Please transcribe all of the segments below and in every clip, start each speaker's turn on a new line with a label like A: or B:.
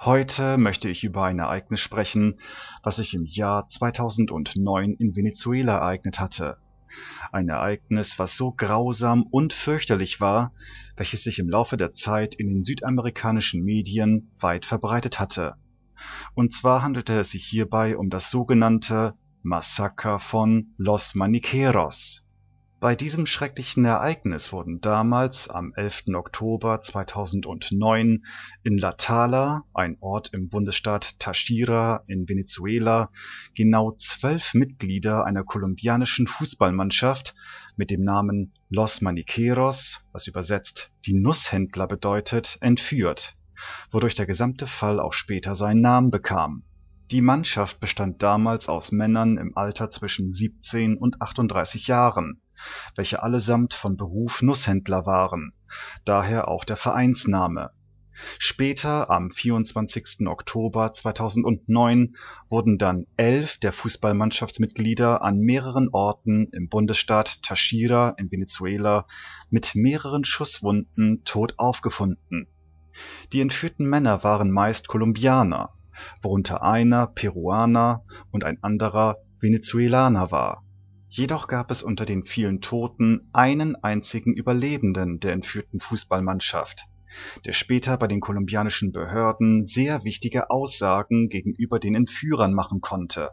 A: Heute möchte ich über ein Ereignis sprechen, was sich im Jahr 2009 in Venezuela ereignet hatte. Ein Ereignis, was so grausam und fürchterlich war, welches sich im Laufe der Zeit in den südamerikanischen Medien weit verbreitet hatte. Und zwar handelte es sich hierbei um das sogenannte Massaker von Los Maniqueros. Bei diesem schrecklichen Ereignis wurden damals am 11. Oktober 2009 in La Tala, ein Ort im Bundesstaat Tashira in Venezuela, genau zwölf Mitglieder einer kolumbianischen Fußballmannschaft mit dem Namen Los Maniqueros was (übersetzt „ Die Nusshändler “bedeutet) entführt, wodurch der gesamte Fall auch später seinen Namen bekam. Die Mannschaft bestand damals aus Männern im Alter zwischen 17 und 38 Jahren welche allesamt von Beruf Nusshändler waren, daher auch der Vereinsname. Später, am 24. Oktober 2009, wurden dann elf der Fußballmannschaftsmitglieder an mehreren Orten im Bundesstaat Tashira in Venezuela mit mehreren Schusswunden tot aufgefunden. Die entführten Männer waren meist Kolumbianer, worunter einer Peruaner und ein anderer Venezuelaner war Jedoch gab es unter den vielen Toten einen einzigen Überlebenden der entführten Fußballmannschaft, der später bei den kolumbianischen Behörden sehr wichtige Aussagen gegenüber den Entführern machen konnte.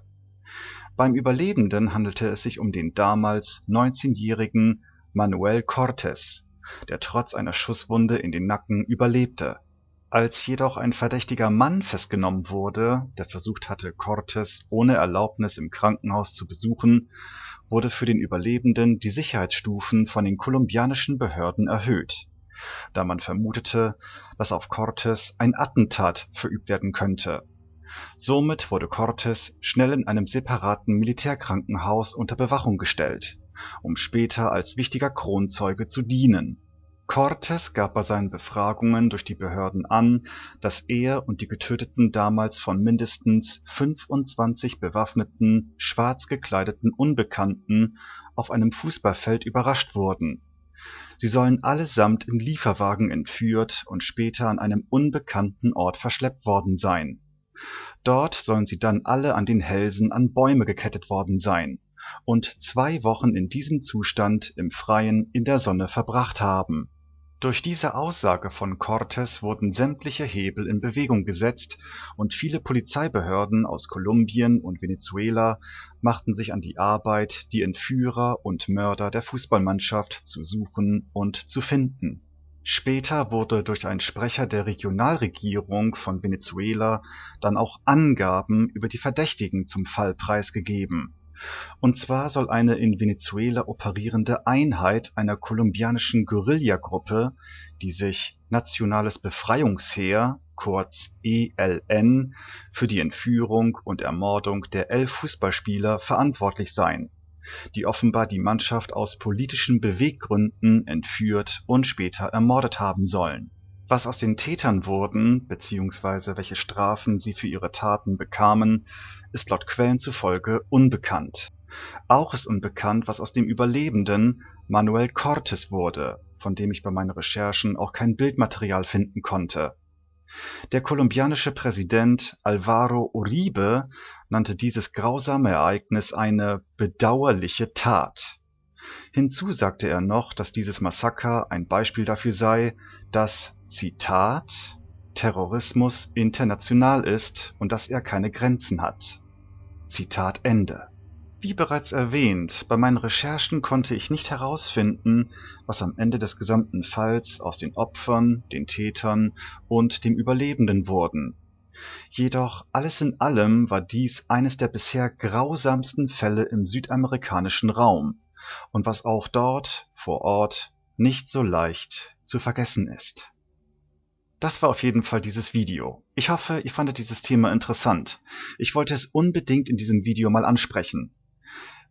A: Beim Überlebenden handelte es sich um den damals 19-jährigen Manuel Cortes, der trotz einer Schusswunde in den Nacken überlebte als jedoch ein verdächtiger Mann festgenommen wurde, der versucht hatte, Cortes ohne Erlaubnis im Krankenhaus zu besuchen, wurde für den Überlebenden die Sicherheitsstufen von den kolumbianischen Behörden erhöht, da man vermutete, dass auf Cortes ein Attentat verübt werden könnte. Somit wurde Cortes schnell in einem separaten Militärkrankenhaus unter Bewachung gestellt, um später als wichtiger Kronzeuge zu dienen Cortes gab bei seinen Befragungen durch die Behörden an, dass er und die Getöteten damals von mindestens 25 bewaffneten, schwarz gekleideten Unbekannten auf einem Fußballfeld überrascht wurden. Sie sollen allesamt in Lieferwagen entführt und später an einem unbekannten Ort verschleppt worden sein. Dort sollen sie dann alle an den Hälsen an Bäume gekettet worden sein und zwei Wochen in diesem Zustand im Freien in der Sonne verbracht haben durch diese Aussage von Cortes wurden sämtliche Hebel in Bewegung gesetzt, und viele Polizeibehörden aus Kolumbien und Venezuela machten sich an die Arbeit, die Entführer und Mörder der Fußballmannschaft zu suchen und zu finden. Später wurde durch einen Sprecher der Regionalregierung von Venezuela dann auch Angaben über die Verdächtigen zum Fall preisgegeben und zwar soll eine in Venezuela operierende Einheit einer kolumbianischen Guerillagruppe, die sich Nationales Befreiungsheer kurz ELN, für die Entführung und Ermordung der elf Fußballspieler verantwortlich sein, die offenbar die Mannschaft aus politischen Beweggründen entführt und später ermordet haben sollen. Was aus den Tätern wurden, beziehungsweise welche Strafen sie für ihre Taten bekamen, ist laut Quellen zufolge unbekannt. Auch ist unbekannt, was aus dem Überlebenden Manuel Cortes wurde, von dem ich bei meinen Recherchen auch kein Bildmaterial finden konnte. Der kolumbianische Präsident Alvaro Uribe nannte dieses grausame Ereignis eine bedauerliche Tat. Hinzu sagte er noch, dass dieses Massaker ein Beispiel dafür sei, dass, Zitat, Terrorismus international ist und dass er keine Grenzen hat. Zitat Ende. Wie bereits erwähnt, bei meinen Recherchen konnte ich nicht herausfinden, was am Ende des gesamten Falls aus den Opfern, den Tätern und dem Überlebenden wurden. Jedoch alles in allem war dies eines der bisher grausamsten Fälle im südamerikanischen Raum und was auch dort vor Ort nicht so leicht zu vergessen ist. Das war auf jeden Fall dieses Video. Ich hoffe, ihr fandet dieses Thema interessant. Ich wollte es unbedingt in diesem Video mal ansprechen.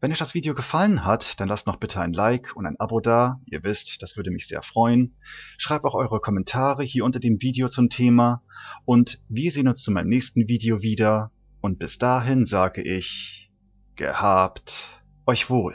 A: Wenn euch das Video gefallen hat, dann lasst noch bitte ein Like und ein Abo da. Ihr wisst, das würde mich sehr freuen. Schreibt auch eure Kommentare hier unter dem Video zum Thema. Und wir sehen uns zu meinem nächsten Video wieder. Und bis dahin sage ich, gehabt euch wohl.